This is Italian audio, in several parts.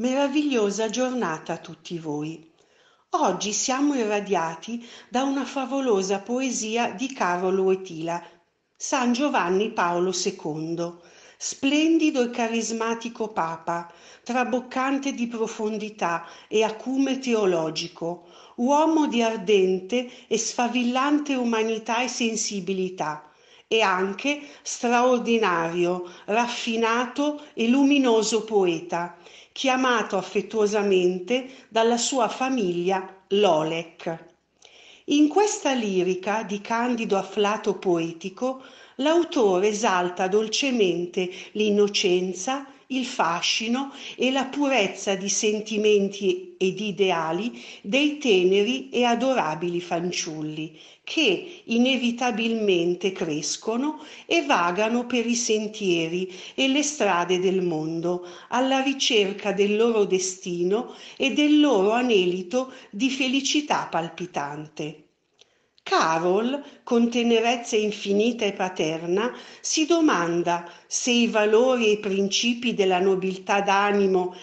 Meravigliosa giornata a tutti voi. Oggi siamo irradiati da una favolosa poesia di Carolo Etila, San Giovanni Paolo II, splendido e carismatico papa, traboccante di profondità e acume teologico, uomo di ardente e sfavillante umanità e sensibilità e anche straordinario, raffinato e luminoso poeta, chiamato affettuosamente dalla sua famiglia Lolek. In questa lirica di candido afflato poetico, l'autore esalta dolcemente l'innocenza, il fascino e la purezza di sentimenti ed ideali dei teneri e adorabili fanciulli, che inevitabilmente crescono e vagano per i sentieri e le strade del mondo, alla ricerca del loro destino e del loro anelito di felicità palpitante. Carol, con tenerezza infinita e paterna, si domanda se i valori e i principi della nobiltà d'animo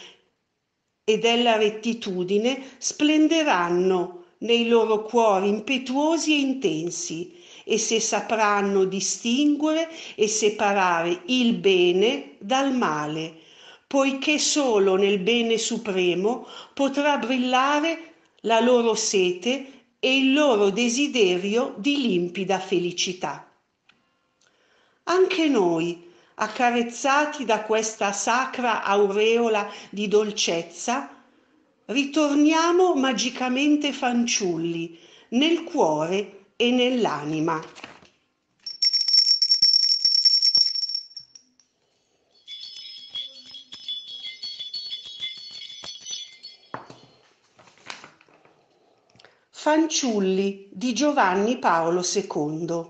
e della rettitudine splenderanno nei loro cuori impetuosi e intensi e se sapranno distinguere e separare il bene dal male, poiché solo nel bene supremo potrà brillare la loro sete e il loro desiderio di limpida felicità. Anche noi, accarezzati da questa sacra aureola di dolcezza, ritorniamo magicamente fanciulli nel cuore e nell'anima. Fanciulli di Giovanni Paolo II.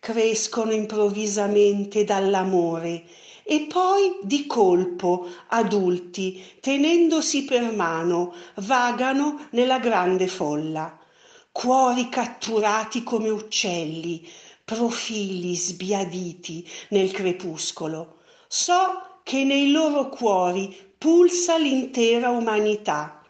Crescono improvvisamente dall'amore e poi di colpo, adulti, tenendosi per mano, vagano nella grande folla. Cuori catturati come uccelli, profili sbiaditi nel crepuscolo. So che nei loro cuori pulsa l'intera umanità.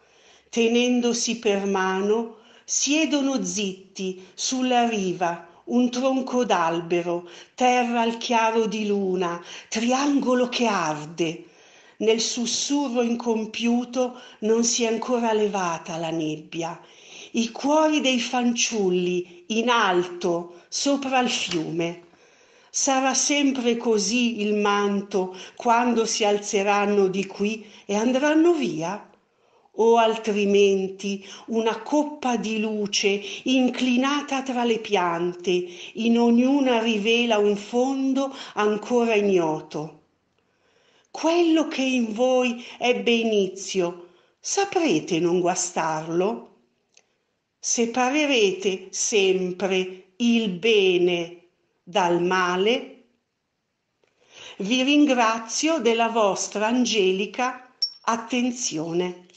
Tenendosi per mano, siedono zitti sulla riva un tronco d'albero, terra al chiaro di luna, triangolo che arde. Nel sussurro incompiuto non si è ancora levata la nebbia. I cuori dei fanciulli in alto sopra il fiume. Sarà sempre così il manto quando si alzeranno di qui e andranno via? o altrimenti una coppa di luce inclinata tra le piante, in ognuna rivela un fondo ancora ignoto. Quello che in voi ebbe inizio, saprete non guastarlo? Separerete sempre il bene dal male? Vi ringrazio della vostra angelica attenzione.